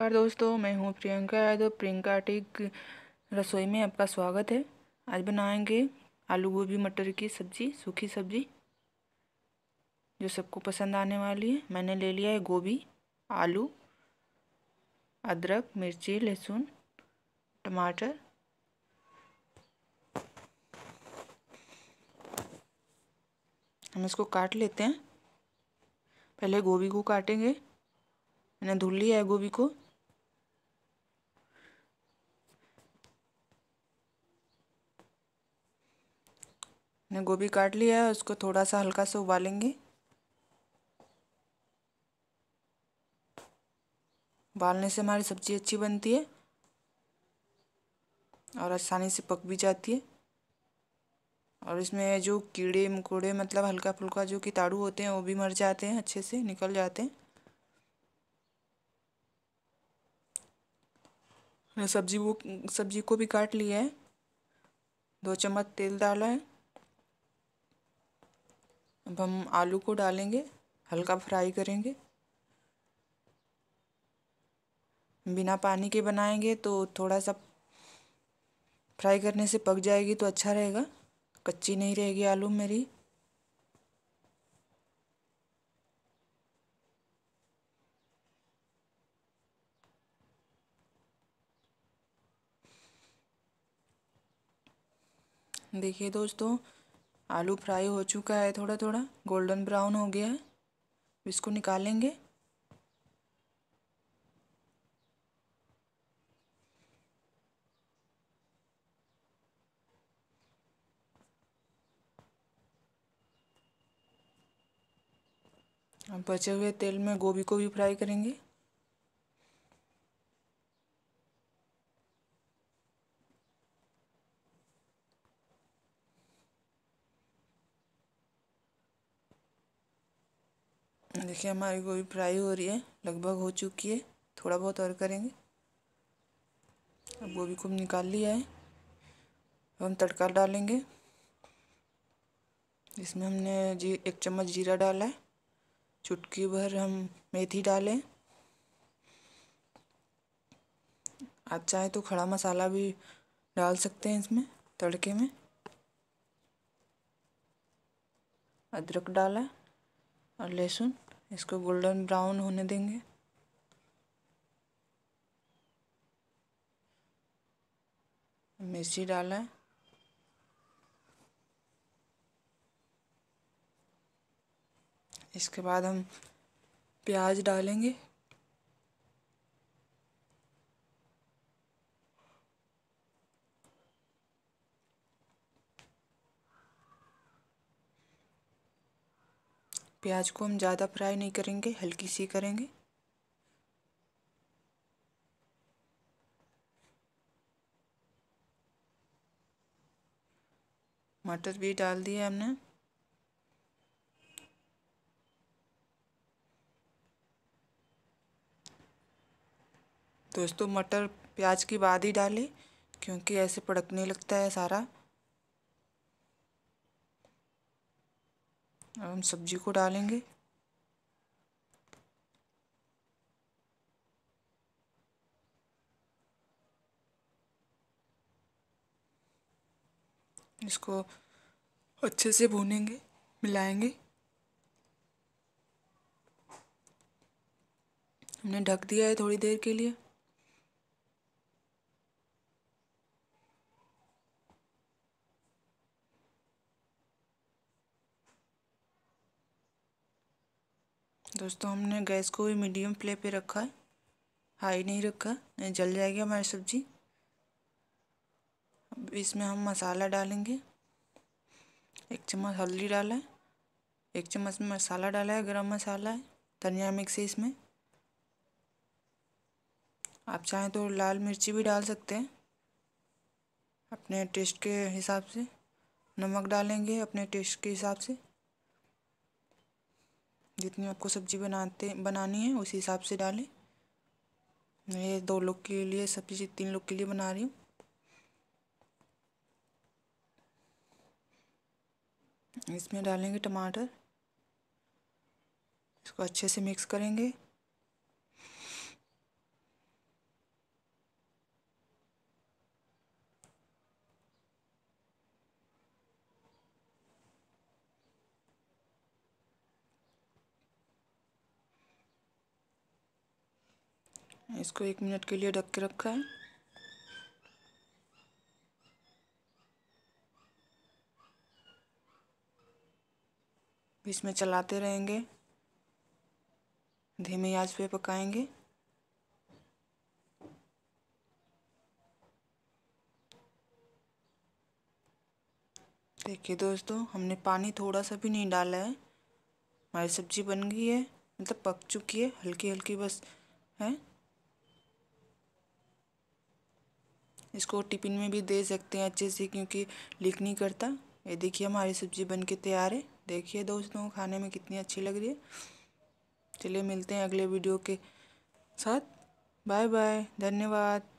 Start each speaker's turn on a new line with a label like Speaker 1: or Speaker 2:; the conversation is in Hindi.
Speaker 1: नमस्कार दोस्तों मैं हूँ प्रियंका यादव प्रियंका टिक रसोई में आपका स्वागत है आज बनाएंगे आलू गोभी मटर की सब्ज़ी सूखी सब्ज़ी जो सबको पसंद आने वाली है मैंने ले लिया है गोभी आलू अदरक मिर्ची लहसुन टमाटर हम इसको काट लेते हैं पहले गोभी को काटेंगे मैंने धुल लिया है गोभी को ने गोभी काट लिया है उसको थोड़ा सा हल्का सा उबालेंगे उबालने से हमारी सब्ज़ी अच्छी बनती है और आसानी से पक भी जाती है और इसमें जो कीड़े मकोड़े मतलब हल्का फुल्का जो कीटाणु होते हैं वो भी मर जाते हैं अच्छे से निकल जाते हैं सब्जी वो सब्जी को भी काट लिया है दो चम्मच तेल डाला है अब हम आलू को डालेंगे हल्का फ्राई करेंगे बिना पानी के बनाएंगे तो थोड़ा सा फ्राई करने से पक जाएगी तो अच्छा रहेगा कच्ची नहीं रहेगी आलू मेरी देखिए दोस्तों आलू फ्राई हो चुका है थोड़ा थोड़ा गोल्डन ब्राउन हो गया है इसको निकालेंगे हम बचे हुए तेल में गोभी को भी फ्राई करेंगे देखिए हमारी गोभी फ्राई हो रही है लगभग हो चुकी है थोड़ा बहुत और करेंगे अब गोभी को निकाल लिया है अब हम तड़का डालेंगे इसमें हमने जी एक चम्मच जीरा डाला है चुटकी भर हम मेथी डालें आप चाहें तो खड़ा मसाला भी डाल सकते हैं इसमें तड़के में अदरक डाला और लहसुन इसको गोल्डन ब्राउन होने देंगे मिर्ची डाला है इसके बाद हम प्याज डालेंगे प्याज को हम ज़्यादा फ्राई नहीं करेंगे हल्की सी करेंगे मटर भी डाल दिया हमने दोस्तों मटर प्याज के बाद ही डालें क्योंकि ऐसे पड़कने लगता है सारा अब हम सब्जी को डालेंगे इसको अच्छे से भूनेंगे मिलाएंगे हमने ढक दिया है थोड़ी देर के लिए दोस्तों हमने गैस को भी मीडियम फ्लेम पे रखा है हाई नहीं रखा नहीं जल जाएगी हमारी सब्ज़ी अब इसमें हम मसाला डालेंगे एक चम्मच हल्दी डाला है एक चम्मच में मसाला डाला है गरम मसाला है धनिया मिक्स है इसमें आप चाहें तो लाल मिर्ची भी डाल सकते हैं अपने टेस्ट के हिसाब से नमक डालेंगे अपने टेस्ट के हिसाब से जितनी आपको सब्ज़ी बनाते बनानी है उसी हिसाब से डालें मैं ये दो लोग के लिए सब्ज़ी तीन लोग के लिए बना रही हूँ इसमें डालेंगे टमाटर इसको अच्छे से मिक्स करेंगे इसको एक मिनट के लिए ढक के रखा है बीच में चलाते रहेंगे धीमी आंच पे पकाएंगे देखिए दोस्तों हमने पानी थोड़ा सा भी नहीं डाला है हमारी सब्जी बन गई है मतलब पक चुकी है हल्की हल्की बस है इसको टिफ़िन में भी दे सकते हैं अच्छे से क्योंकि लीक नहीं करता ये देखिए हमारी सब्ज़ी बन के तैयार है देखिए दोस्तों खाने में कितनी अच्छी लग रही है चलिए मिलते हैं अगले वीडियो के साथ बाय बाय धन्यवाद